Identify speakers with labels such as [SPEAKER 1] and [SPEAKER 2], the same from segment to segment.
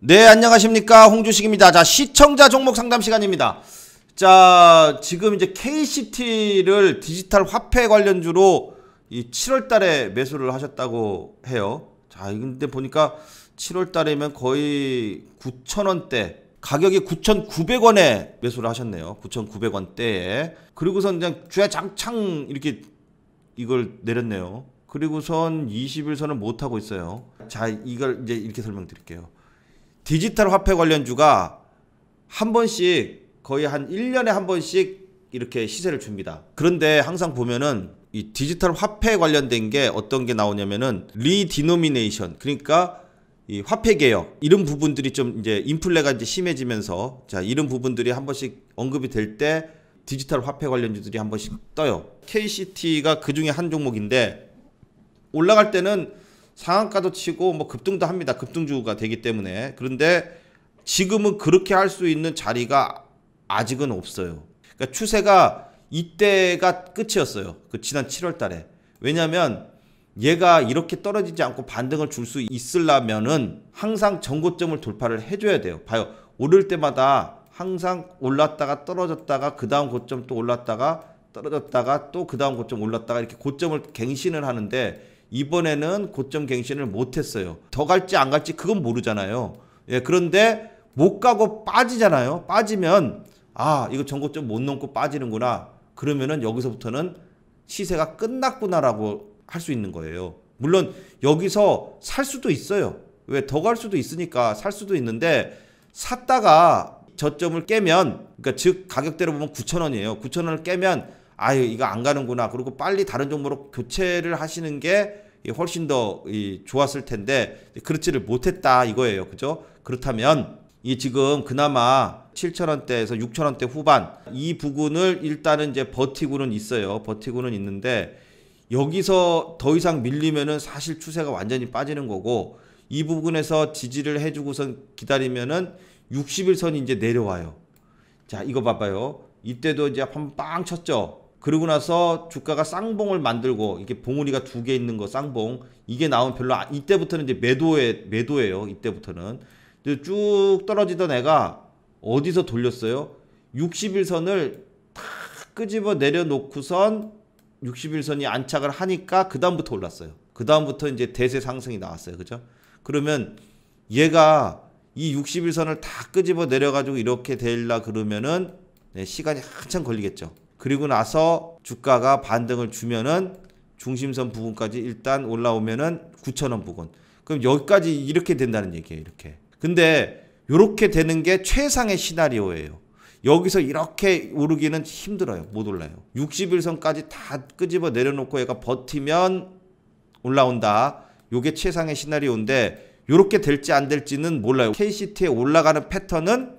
[SPEAKER 1] 네, 안녕하십니까. 홍주식입니다. 자, 시청자 종목 상담 시간입니다. 자, 지금 이제 KCT를 디지털 화폐 관련주로 이 7월 달에 매수를 하셨다고 해요. 자, 근데 보니까 7월 달이면 거의 9천원대 가격이 9,900원에 매수를 하셨네요. 9,900원대에. 그리고선 그냥 주야장창 이렇게 이걸 내렸네요. 그리고선 2 0일선을 못하고 있어요. 자, 이걸 이제 이렇게 설명드릴게요. 디지털 화폐 관련주가 한 번씩 거의 한 1년에 한 번씩 이렇게 시세를 줍니다. 그런데 항상 보면은 이 디지털 화폐 관련된 게 어떤 게 나오냐면은 리디노미네이션 그러니까 이 화폐 개혁 이런 부분들이 좀 이제 인플레가 이제 심해지면서 자 이런 부분들이 한 번씩 언급이 될 때 디지털 화폐 관련주들이 한 번씩 떠요. KCT가 그 중에 한 종목인데 올라갈 때는 상한가도 치고 뭐 급등도 합니다. 급등주가 되기 때문에. 그런데 지금은 그렇게 할 수 있는 자리가 아직은 없어요. 그러니까 추세가 이때가 끝이었어요. 그 지난 7월 달에. 왜냐면 얘가 이렇게 떨어지지 않고 반등을 줄 수 있으려면은 항상 전고점을 돌파를 해줘야 돼요. 봐요. 오를 때마다 항상 올랐다가 떨어졌다가 그 다음 고점 또 올랐다가 떨어졌다가 또 그 다음 고점 올랐다가 이렇게 고점을 갱신을 하는데 이번에는 고점 갱신을 못했어요. 더 갈지 안 갈지 그건 모르잖아요. 예, 그런데 못 가고 빠지잖아요. 빠지면 아 이거 전고점 못 넘고 빠지는구나. 그러면은 여기서부터는 시세가 끝났구나라고 할 수 있는 거예요. 물론 여기서 살 수도 있어요. 왜 더 갈 수도 있으니까 살 수도 있는데 샀다가 저점을 깨면 그러니까 즉 가격대로 보면 9천원이에요9천원을 깨면 아유 이거 안 가는구나 그리고 빨리 다른 종목으로 교체를 하시는 게 훨씬 더 좋았을 텐데 그렇지를 못했다 이거예요 그죠 그렇다면 이 지금 그나마 7천원대에서 6천원대 후반 이 부근을 일단은 이제 버티고는 있어요 버티고는 있는데 여기서 더 이상 밀리면은 사실 추세가 완전히 빠지는 거고 이 부분에서 지지를 해주고선 기다리면은 60일선이 이제 내려와요. 자, 이거 봐봐요. 이때도 이제 한번빵 쳤죠. 그러고 나서 주가가 쌍봉을 만들고 이게 렇 봉우리가 두 개 있는 거 쌍봉 이게 나오면 별로 아, 이때부터는 이제 매도에 매도예요. 이때부터는 쭉 떨어지던 애가 어디서 돌렸어요? 60일선을 다 끄집어 내려놓고선 60일선이 안착을 하니까 그 다음부터 올랐어요. 그 다음부터 이제 대세 상승이 나왔어요. 그죠? 그러면 얘가 이 60일선을 다 끄집어 내려가지고 이렇게 될라 그러면은 네, 시간이 한참 걸리겠죠. 그리고 나서 주가가 반등을 주면은 중심선 부분까지 일단 올라오면은 9천원 부근. 그럼 여기까지 이렇게 된다는 얘기예요. 이렇게. 근데 이렇게 되는 게 최상의 시나리오예요. 여기서 이렇게 오르기는 힘들어요. 못 올라요. 60일선까지 다 끄집어 내려놓고 얘가 버티면 올라온다. 요게 최상의 시나리오인데 요렇게 될지 안 될지는 몰라요. KCT에 올라가는 패턴은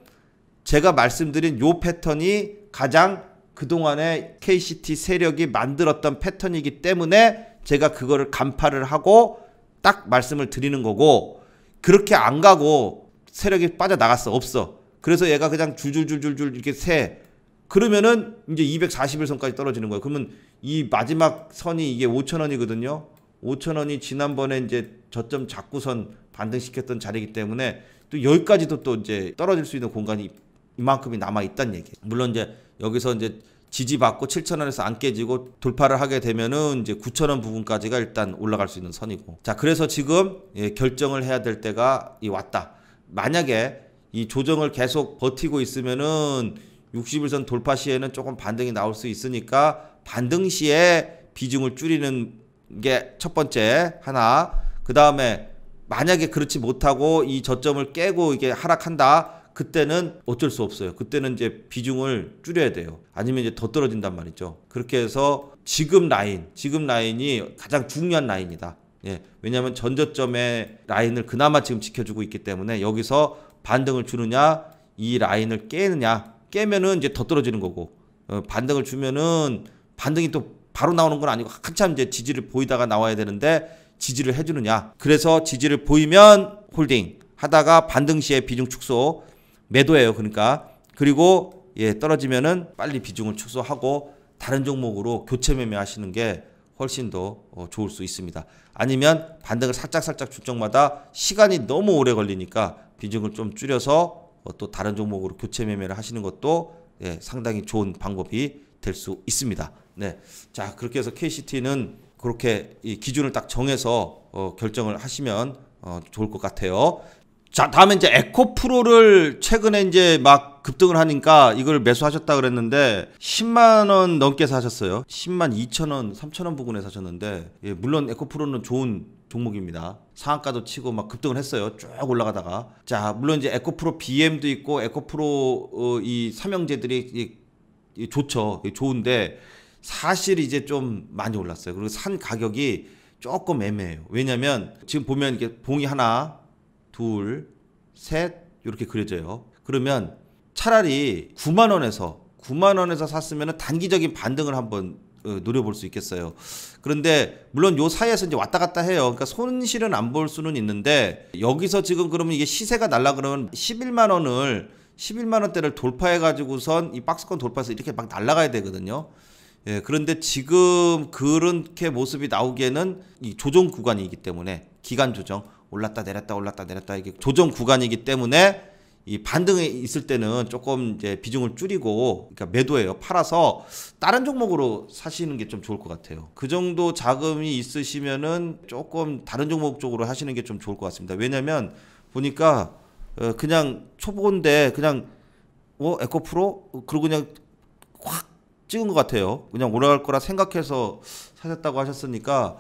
[SPEAKER 1] 제가 말씀드린 요 패턴이 가장 그동안에 KCT 세력이 만들었던 패턴이기 때문에 제가 그거를 간파를 하고 딱 말씀을 드리는 거고 그렇게 안 가고 세력이 빠져나갔어 없어 그래서 얘가 그냥 줄줄줄줄줄 이렇게 세 그러면은 이제 240일 선까지 떨어지는 거예요 그러면 이 마지막 선이 이게 5천원이거든요 5천원이 지난번에 이제 저점 잡구선 반등시켰던 자리이기 때문에 또 여기까지도 또 이제 떨어질 수 있는 공간이 이만큼이 남아 있다는 얘기. 물론 이제 여기서 이제 지지받고 7천원에서안 깨지고 돌파를 하게 되면은 이제 9천원 부분까지가 일단 올라갈 수 있는 선이고. 자, 그래서 지금 예, 결정을 해야 될 때가 이 왔다. 만약에 이 조정을 계속 버티고 있으면은 60일선 돌파 시에는 조금 반등이 나올 수 있으니까 반등 시에 비중을 줄이는 게 첫 번째 하나. 그 다음에 만약에 그렇지 못하고 이 저점을 깨고 이게 하락한다. 그때는 어쩔 수 없어요. 그때는 이제 비중을 줄여야 돼요. 아니면 이제 더 떨어진단 말이죠. 그렇게 해서 지금 라인, 지금 라인이 가장 중요한 라인이다. 예, 왜냐하면 전저점의 라인을 그나마 지금 지켜주고 있기 때문에 여기서 반등을 주느냐, 이 라인을 깨느냐, 깨면은 이제 더 떨어지는 거고 어, 반등을 주면은 반등이 또 바로 나오는 건 아니고 한참 이제 지지를 보이다가 나와야 되는데 지지를 해주느냐. 그래서 지지를 보이면 홀딩 하다가 반등 시에 비중 축소, 매도예요. 그러니까 그리고 예, 떨어지면은 빨리 비중을 축소하고 다른 종목으로 교체 매매하시는 게 훨씬 더 어, 좋을 수 있습니다. 아니면 반등을 살짝살짝 줄 적마다 시간이 너무 오래 걸리니까 비중을 좀 줄여서 어, 또 다른 종목으로 교체 매매를 하시는 것도 예, 상당히 좋은 방법이 될 수 있습니다. 네. 자, 그렇게 해서 KCT는 그렇게 이 기준을 딱 정해서 어, 결정을 하시면 어, 좋을 것 같아요. 자, 다음에 이제 에코 프로를 최근에 이제 막 급등을 하니까 이걸 매수하셨다 그랬는데 10만 원 넘게 사셨어요. 10만 2천 원, 3천 원 부근에 사셨는데 예, 물론 에코 프로는 좋은 종목입니다. 상한가도 치고 막 급등을 했어요. 쭉 올라가다가 자 물론 이제 에코프로 BM도 있고 에코프로 어, 이 삼형제들이 이, 이 좋죠. 좋은데 사실 이제 좀 많이 올랐어요. 그리고 산 가격이 조금 애매해요. 왜냐면 지금 보면 이게 봉이 하나 둘, 셋 이렇게 그려져요. 그러면 차라리 9만 원에서 9만 원에서 샀으면 단기적인 반등을 한번 어, 노려볼 수 있겠어요. 그런데 물론 요 사이에서 이제 왔다 갔다 해요. 그러니까 손실은 안 볼 수는 있는데 여기서 지금 그러면 이게 시세가 날라 그러면 11만 원을 11만 원대를 돌파해 가지고선 이 박스권 돌파해서 이렇게 막 날아가야 되거든요. 예, 그런데 지금 그렇게 모습이 나오기에는 이 조정 구간이기 때문에 기간 조정 올랐다 내렸다 올랐다 내렸다 이게 조정 구간이기 때문에 이 반등에 있을 때는 조금 이제 비중을 줄이고 그러니까 매도예요. 팔아서 다른 종목으로 사시는 게 좀 좋을 것 같아요. 그 정도 자금이 있으시면은 조금 다른 종목 쪽으로 하시는 게 좀 좋을 것 같습니다. 왜냐면 보니까 어, 그냥 초보인데 그냥 어 에코프로 그리고 그냥 확 찍은 것 같아요. 그냥 올라갈 거라 생각해서 사셨다고 하셨으니까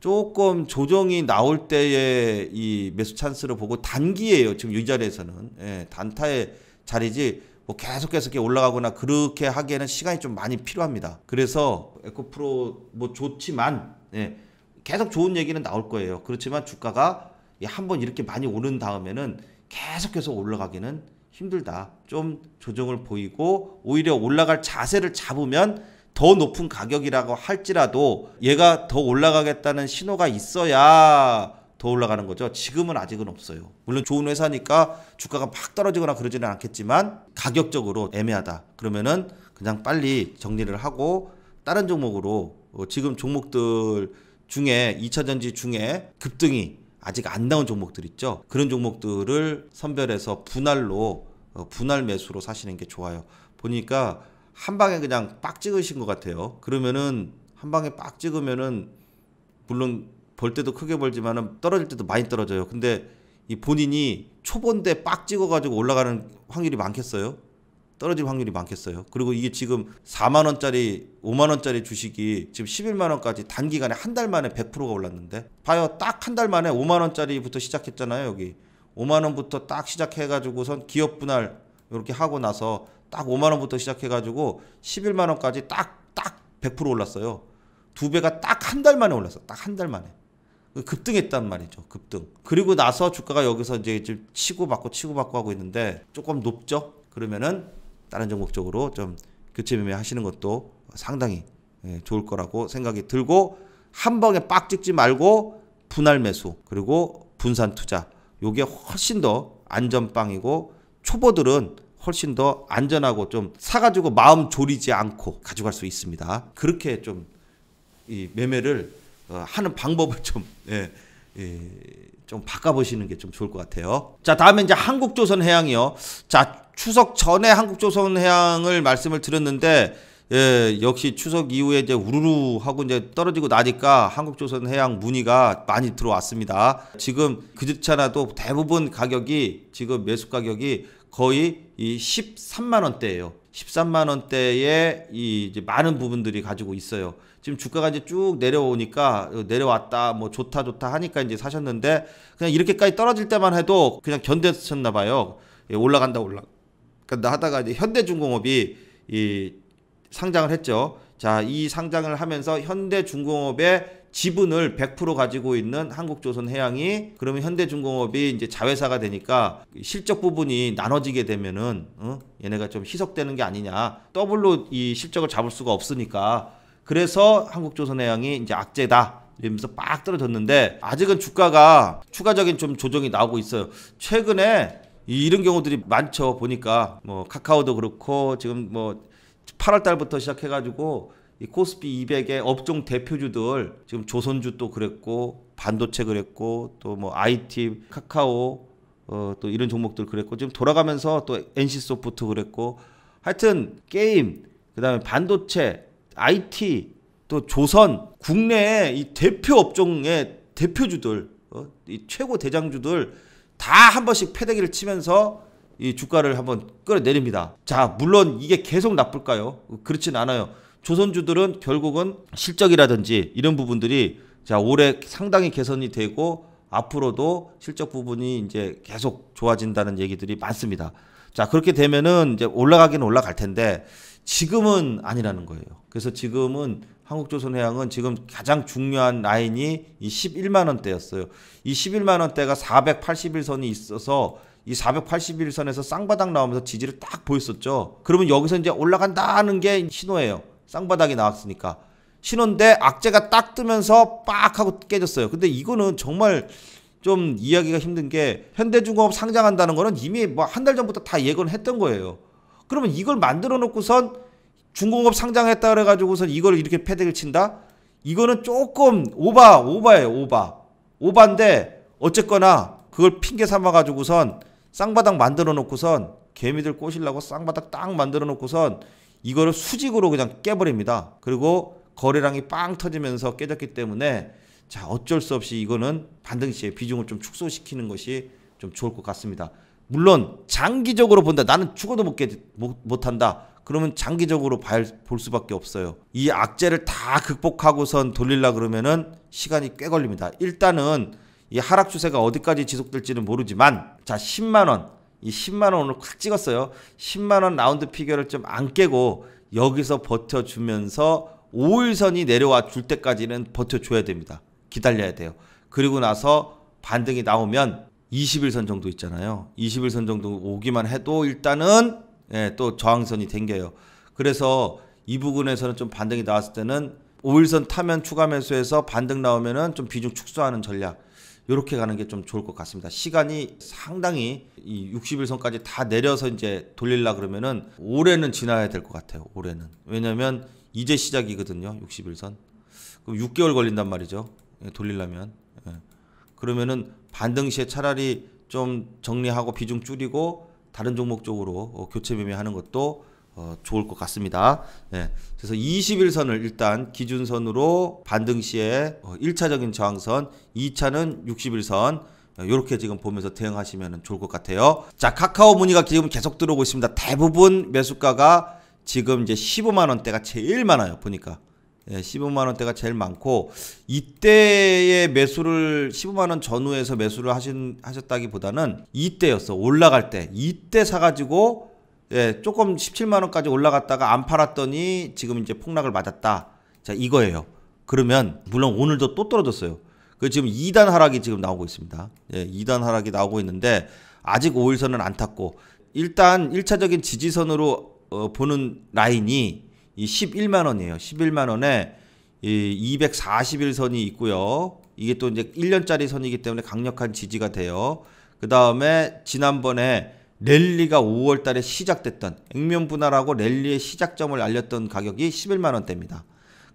[SPEAKER 1] 조금 조정이 나올 때의 이 매수 찬스를 보고 단기예요. 지금 이 자리에서는 예, 단타의 자리지 뭐 계속해서 이렇게 올라가거나 그렇게 하기에는 시간이 좀 많이 필요합니다. 그래서 에코프로 뭐 좋지만 예, 계속 좋은 얘기는 나올 거예요. 그렇지만 주가가 예, 한번 이렇게 많이 오른 다음에는 계속해서 올라가기는 힘들다. 좀 조정을 보이고 오히려 올라갈 자세를 잡으면 더 높은 가격이라고 할지라도 얘가 더 올라가겠다는 신호가 있어야 더 올라가는 거죠. 지금은 아직은 없어요. 물론 좋은 회사니까 주가가 막 떨어지거나 그러지는 않겠지만 가격적으로 애매하다. 그러면은 그냥 빨리 정리를 하고 다른 종목으로 어, 지금 종목들 중에 2차전지 중에 급등이 아직 안 나온 종목들 있죠. 그런 종목들을 선별해서 분할로 어, 분할 매수로 사시는 게 좋아요. 보니까 한 방에 그냥 빡 찍으신 것 같아요. 그러면은 한 방에 빡 찍으면은 물론 볼 때도 크게 벌지만은 떨어질 때도 많이 떨어져요. 근데 이 본인이 초본데 빡 찍어가지고 올라가는 확률이 많겠어요? 떨어질 확률이 많겠어요. 그리고 이게 지금 4만 원짜리, 5만 원짜리 주식이 지금 11만 원까지 단기간에 한 달 만에 100%가 올랐는데 봐요. 딱 한 달 만에 5만 원짜리부터 시작했잖아요, 여기. 5만 원부터 딱 시작해 가지고선 기업 분할 이렇게 하고 나서 딱 5만 원부터 시작해 가지고 11만 원까지 딱 딱 100% 올랐어요. 두 배가 딱 한 달 만에 올랐어. 딱 한 달 만에. 그 급등했단 말이죠. 급등. 그리고 나서 주가가 여기서 이제 지금 치고받고 치고받고 하고 있는데 조금 높죠. 그러면은 다른 종목 쪽으로 좀 교체 매매 하시는 것도 상당히 예, 좋을 거라고 생각이 들고 한 방에 빡 찍지 말고 분할 매수 그리고 분산 투자 요게 훨씬 더 안전빵이고 초보들은 훨씬 더 안전하고 좀 사가지고 마음 졸이지 않고 가져갈 수 있습니다. 그렇게 좀이 매매를 어, 하는 방법을 좀, 예, 예, 좀 바꿔보시는 게 좀 좋을 것 같아요. 자, 다음에 이제 한국조선해양이요. 자, 추석 전에 한국조선해양을 말씀을 드렸는데, 예, 역시 추석 이후에 이제 우르르 하고 이제 떨어지고 나니까 한국조선해양 문의가 많이 들어왔습니다. 지금 그렇잖아도 대부분 가격이 지금 매수 가격이 거의 이 13만 원대예요. 13만 원대에 이 많은 부분들이 가지고 있어요. 지금 주가가 이제 쭉 내려오니까 어, 내려왔다 뭐 좋다 좋다 하니까 이제 사셨는데 그냥 이렇게까지 떨어질 때만 해도 그냥 견뎠었나 봐요. 예, 올라간다 올라. 간다 그러니까 하다가 이제 현대중공업이 이 상장을 했죠. 자, 이 상장을 하면서 현대중공업의 지분을 100% 가지고 있는 한국조선해양이 그러면 현대중공업이 이제 자회사가 되니까 실적 부분이 나눠지게 되면은 어? 얘네가 좀 희석되는 게 아니냐 더블로 이 실적을 잡을 수가 없으니까 그래서 한국조선해양이 이제 악재다 이러면서 빡 떨어졌는데 아직은 주가가 추가적인 좀 조정이 나오고 있어요. 최근에 이런 경우들이 많죠. 보니까 뭐 카카오도 그렇고 지금 뭐 8월 달부터 시작해가지고 이 코스피 200의 업종 대표주들 지금 조선주 또 그랬고 반도체 그랬고 또 뭐 IT, 카카오 어, 또 이런 종목들 그랬고 지금 돌아가면서 또 NC 소프트 그랬고 하여튼 게임 그다음에 반도체, IT 또 조선 국내의 이 대표 업종의 대표주들 어? 이 최고 대장주들 다 한 번씩 패대기를 치면서 이 주가를 한번 끌어내립니다. 자, 물론 이게 계속 나쁠까요? 그렇진 않아요. 조선주들은 결국은 실적이라든지 이런 부분들이 자 올해 상당히 개선이 되고 앞으로도 실적 부분이 이제 계속 좋아진다는 얘기들이 많습니다. 자 그렇게 되면은 이제 올라가긴 올라갈 텐데 지금은 아니라는 거예요. 그래서 지금은 한국조선해양은 지금 가장 중요한 라인이 이 11만 원대였어요. 이 11만 원대가 481선이 있어서 이 481선에서 쌍바닥 나오면서 지지를 딱 보였었죠. 그러면 여기서 이제 올라간다는 게 신호예요. 쌍바닥이 나왔으니까. 신호인데 악재가 딱 뜨면서 빡 하고 깨졌어요. 근데 이거는 정말 좀이야기가 힘든 게 현대중공업 상장한다는 거는 이미 뭐 한 달 전부터 다 예견을 했던 거예요. 그러면 이걸 만들어 놓고선 중공업 상장했다 그래 가지고선 이걸 이렇게 패대를 친다? 이거는 조금 오바 오바예요, 오바. 오반데 어쨌거나 그걸 핑계 삼아 가지고선 쌍바닥 만들어 놓고선 개미들 꼬시려고 쌍바닥 딱 만들어 놓고선 이거를 수직으로 그냥 깨버립니다. 그리고 거래량이 빵 터지면서 깨졌기 때문에 자 어쩔 수 없이 이거는 반등시에 비중을 좀 축소시키는 것이 좀 좋을 것 같습니다. 물론 장기적으로 본다. 나는 죽어도 못, 못, 한다. 그러면 장기적으로 볼 수밖에 없어요. 이 악재를 다 극복하고선 돌리려 그러면은 시간이 꽤 걸립니다. 일단은 이 하락 추세가 어디까지 지속될지는 모르지만 자 10만 원이 10만 원 오늘 콱 찍었어요. 10만 원 라운드 피겨를 좀 안 깨고 여기서 버텨주면서 5일선이 내려와 줄 때까지는 버텨줘야 됩니다. 기다려야 돼요. 그리고 나서 반등이 나오면 21선 정도 있잖아요. 21선 정도 오기만 해도 일단은 예, 또 저항선이 생겨요. 그래서 이 부분에서는 좀 반등이 나왔을 때는 5일선 타면 추가 매수해서 반등 나오면은 좀 비중 축소하는 전략. 이렇게 가는 게 좀 좋을 것 같습니다. 시간이 상당히 이 60일선까지 다 내려서 이제 돌릴라 그러면은 올해는 지나야 될 것 같아요. 올해는 왜냐면 이제 시작이거든요. 60일선 그럼 6개월 걸린단 말이죠. 예, 돌리려면 예. 그러면은 반등 시에 차라리 좀 정리하고 비중 줄이고 다른 종목 쪽으로 어, 교체 매매하는 것도 어, 좋을 것 같습니다. 예, 그래서 21선을 일단 기준선으로 반등 시에 1차적인 어, 저항선, 2차는 61선, 이렇게 어, 지금 보면서 대응하시면 좋을 것 같아요. 자, 카카오 문의가 지금 계속 들어오고 있습니다. 대부분 매수가가 지금 이제 15만 원대가 제일 많아요. 보니까 예, 15만 원대가 제일 많고 이때의 매수를 15만 원 전후에서 매수를 하신 하셨다기보다는 이때였어 올라갈 때 이때 사가지고 예, 조금 17만 원까지 올라갔다가 안 팔았더니 지금 이제 폭락을 맞았다. 자, 이거예요. 그러면 물론 오늘도 또 떨어졌어요. 그 지금 2단 하락이 지금 나오고 있습니다. 예, 2단 하락이 나오고 있는데 아직 5일선은 안 탔고 일단 1차적인 지지선으로 어, 보는 라인이 이 11만 원이에요. 11만 원에 이 241선이 있고요. 이게 또 이제 1년짜리 선이기 때문에 강력한 지지가 돼요. 그 다음에 지난번에 랠리가 5월 달에 시작됐던 액면 분할하고 랠리의 시작점을 알렸던 가격이 11만 원대입니다.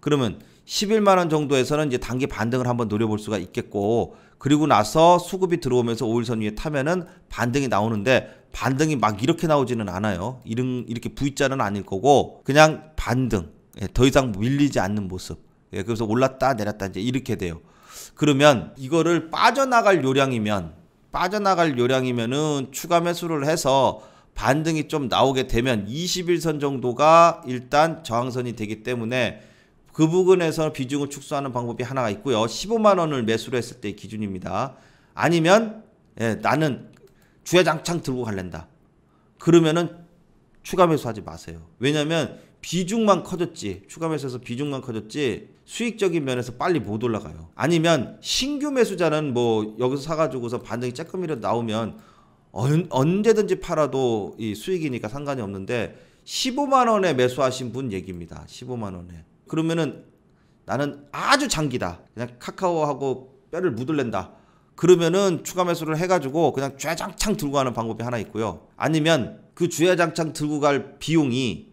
[SPEAKER 1] 그러면 11만 원 정도에서는 이제 단기 반등을 한번 노려볼 수가 있겠고 그리고 나서 수급이 들어오면서 5일선 위에 타면은 반등이 나오는데 반등이 막 이렇게 나오지는 않아요. 이런 이렇게 V자는 아닐 거고 그냥 반등. 예, 더 이상 밀리지 않는 모습. 예, 그래서 올랐다 내렸다 이제 이렇게 돼요. 그러면 이거를 빠져나갈 요량이면 빠져나갈 요량이면은 추가 매수를 해서 반등이 좀 나오게 되면 21선 정도가 일단 저항선이 되기 때문에 그부분에서 비중을 축소하는 방법이 하나가 있고요. 15만 원을 매수를 했을 때 기준입니다. 아니면 예, 나는 주야장창 들고 갈랜다. 그러면은 추가 매수하지 마세요. 왜냐면 비중만 커졌지. 추가 매수해서 비중만 커졌지. 수익적인 면에서 빨리 못 올라가요. 아니면 신규 매수자는 뭐 여기서 사가지고서 반등이 조끔이라도 나오면 언, 언제든지 팔아도 이 수익이니까 상관이 없는데 15만 원에 매수하신 분 얘기입니다. 15만 원에. 그러면은 나는 아주 장기다. 그냥 카카오하고 뼈를 묻을랜다. 그러면은 추가 매수를 해가지고 그냥 죄장창 들고 가는 방법이 하나 있고요. 아니면 그 죄장창 들고 갈 비용이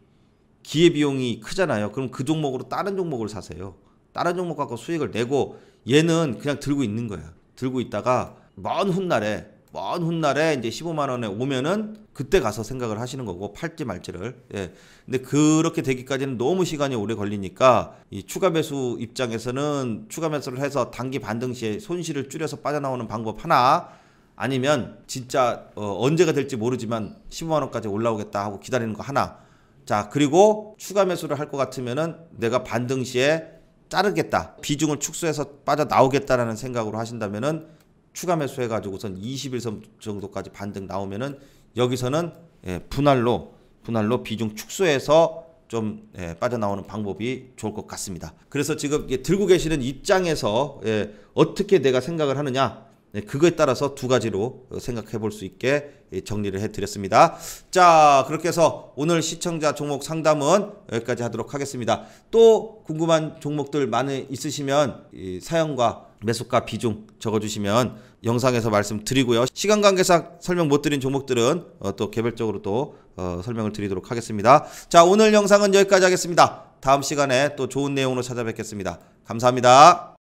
[SPEAKER 1] 기회 비용이 크잖아요. 그럼 그 종목으로 다른 종목을 사세요. 다른 종목 갖고 수익을 내고 얘는 그냥 들고 있는 거예요 들고 있다가 먼 훗날에 먼 훗날에 이제 15만 원에 오면은 그때 가서 생각을 하시는 거고 팔지 말지를. 예. 근데 그렇게 되기까지는 너무 시간이 오래 걸리니까 이 추가 매수 입장에서는 추가 매수를 해서 단기 반등 시에 손실을 줄여서 빠져나오는 방법 하나 아니면 진짜 어 언제가 될지 모르지만 15만 원까지 올라오겠다 하고 기다리는 거 하나 자, 그리고 추가 매수를 할 것 같으면은 내가 반등 시에 자르겠다. 비중을 축소해서 빠져나오겠다라는 생각으로 하신다면은 추가 매수해 가지고선 21선 정도까지 반등 나오면은 여기서는 예, 분할로 분할로 비중 축소해서 좀 예, 빠져나오는 방법이 좋을 것 같습니다. 그래서 지금 예, 들고 계시는 입장에서 예, 어떻게 내가 생각을 하느냐 네, 그거에 따라서 두 가지로 생각해 볼 수 있게 예, 정리를 해 드렸습니다. 자, 그렇게 해서 오늘 시청자 종목 상담은 여기까지 하도록 하겠습니다. 또 궁금한 종목들 많이 있으시면 이 사연과 매수가 비중 적어주시면 영상에서 말씀드리고요. 시간 관계상 설명 못 드린 종목들은 어, 또 개별적으로 또 어, 설명을 드리도록 하겠습니다. 자, 오늘 영상은 여기까지 하겠습니다. 다음 시간에 또 좋은 내용으로 찾아뵙겠습니다. 감사합니다.